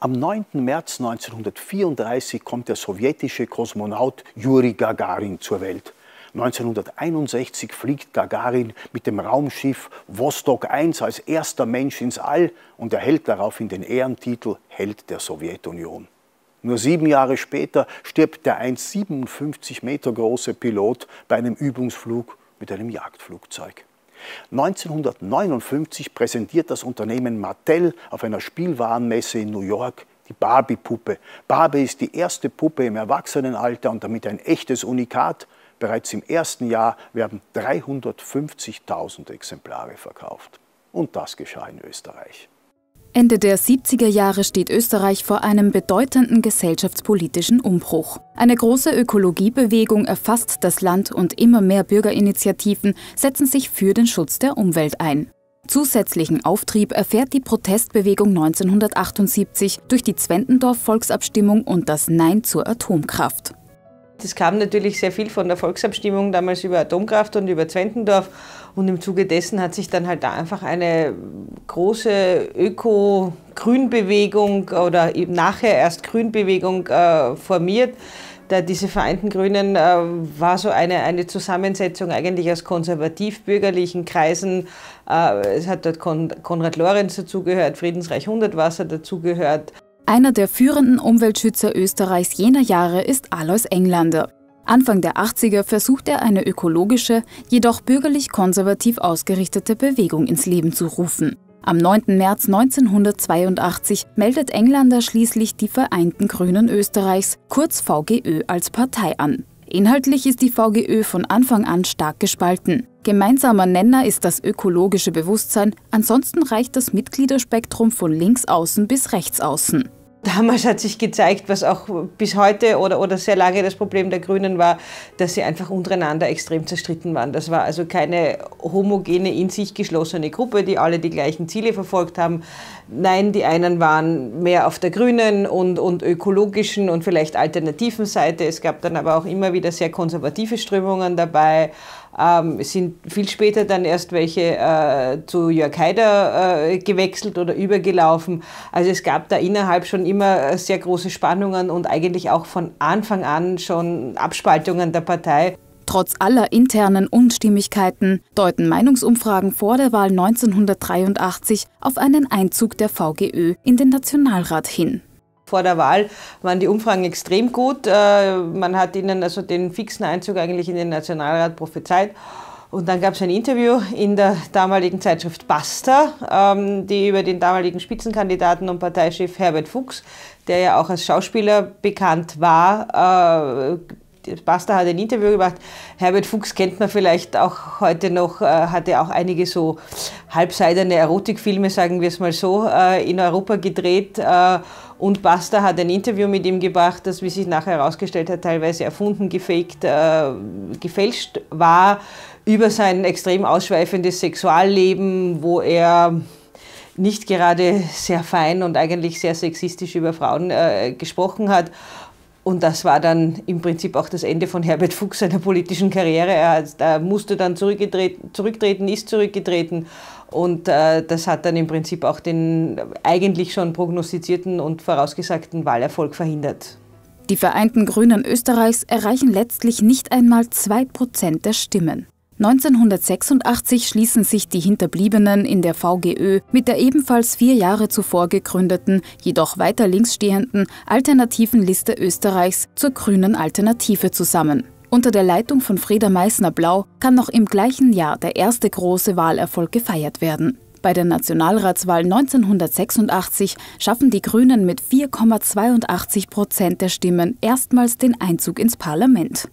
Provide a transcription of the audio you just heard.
Am 9. März 1934 kommt der sowjetische Kosmonaut Juri Gagarin zur Welt. 1961 fliegt Gagarin mit dem Raumschiff Vostok 1 als erster Mensch ins All und erhält daraufhin den Ehrentitel Held der Sowjetunion. Nur sieben Jahre später stirbt der 1,57 Meter große Pilot bei einem Übungsflug mit einem Jagdflugzeug. 1959 präsentiert das Unternehmen Mattel auf einer Spielwarenmesse in New York die Barbie-Puppe. Barbie ist die erste Puppe im Erwachsenenalter und damit ein echtes Unikat. Bereits im ersten Jahr werden 350.000 Exemplare verkauft. Und das geschah in Österreich. Ende der 70er Jahre steht Österreich vor einem bedeutenden gesellschaftspolitischen Umbruch. Eine große Ökologiebewegung erfasst das Land und immer mehr Bürgerinitiativen setzen sich für den Schutz der Umwelt ein. Zusätzlichen Auftrieb erfährt die Protestbewegung 1978 durch die Zwentendorf-Volksabstimmung und das Nein zur Atomkraft. Es kam natürlich sehr viel von der Volksabstimmung damals über Atomkraft und über Zwentendorf. Und im Zuge dessen hat sich dann halt da einfach eine große Öko-Grünbewegung oder eben nachher erst Grünbewegung äh, formiert. Da diese Vereinten Grünen äh, war so eine, eine Zusammensetzung eigentlich aus konservativ-bürgerlichen Kreisen. Äh, es hat dort Kon Konrad Lorenz dazugehört, Friedensreich Hundertwasser dazugehört. Einer der führenden Umweltschützer Österreichs jener Jahre ist Alois Englander. Anfang der 80er versucht er eine ökologische, jedoch bürgerlich-konservativ ausgerichtete Bewegung ins Leben zu rufen. Am 9. März 1982 meldet Engländer schließlich die Vereinten Grünen Österreichs, kurz VGÖ, als Partei an. Inhaltlich ist die VGÖ von Anfang an stark gespalten. Gemeinsamer Nenner ist das ökologische Bewusstsein, ansonsten reicht das Mitgliederspektrum von links außen bis rechts außen damals hat sich gezeigt, was auch bis heute oder, oder sehr lange das Problem der Grünen war, dass sie einfach untereinander extrem zerstritten waren. Das war also keine homogene, in sich geschlossene Gruppe, die alle die gleichen Ziele verfolgt haben. Nein, die einen waren mehr auf der grünen und, und ökologischen und vielleicht alternativen Seite. Es gab dann aber auch immer wieder sehr konservative Strömungen dabei. Ähm, sind viel später dann erst welche äh, zu Jörg Haider äh, gewechselt oder übergelaufen. Also es gab da innerhalb schon immer immer äh, sehr große Spannungen und eigentlich auch von Anfang an schon Abspaltungen der Partei. Trotz aller internen Unstimmigkeiten deuten Meinungsumfragen vor der Wahl 1983 auf einen Einzug der VGÖ in den Nationalrat hin. Vor der Wahl waren die Umfragen extrem gut. Äh, man hat ihnen also den fixen Einzug eigentlich in den Nationalrat prophezeit. Und dann gab es ein Interview in der damaligen Zeitschrift Basta, ähm, die über den damaligen Spitzenkandidaten und Parteichef Herbert Fuchs, der ja auch als Schauspieler bekannt war, äh, Basta hat ein Interview gemacht. Herbert Fuchs kennt man vielleicht auch heute noch, äh, hatte auch einige so halbseidene Erotikfilme, sagen wir es mal so, äh, in Europa gedreht. Äh, und Basta hat ein Interview mit ihm gebracht, das, wie sich nachher herausgestellt hat, teilweise erfunden, gefaked, äh, gefälscht war über sein extrem ausschweifendes Sexualleben, wo er nicht gerade sehr fein und eigentlich sehr sexistisch über Frauen äh, gesprochen hat. Und das war dann im Prinzip auch das Ende von Herbert Fuchs seiner politischen Karriere. Er, er äh, musste dann zurücktreten, ist zurückgetreten. Und äh, das hat dann im Prinzip auch den eigentlich schon prognostizierten und vorausgesagten Wahlerfolg verhindert. Die Vereinten Grünen Österreichs erreichen letztlich nicht einmal 2% der Stimmen. 1986 schließen sich die Hinterbliebenen in der VGÖ mit der ebenfalls vier Jahre zuvor gegründeten, jedoch weiter links stehenden Alternativen Liste Österreichs zur Grünen Alternative zusammen. Unter der Leitung von Frieda Meissner-Blau kann noch im gleichen Jahr der erste große Wahlerfolg gefeiert werden. Bei der Nationalratswahl 1986 schaffen die Grünen mit 4,82 Prozent der Stimmen erstmals den Einzug ins Parlament.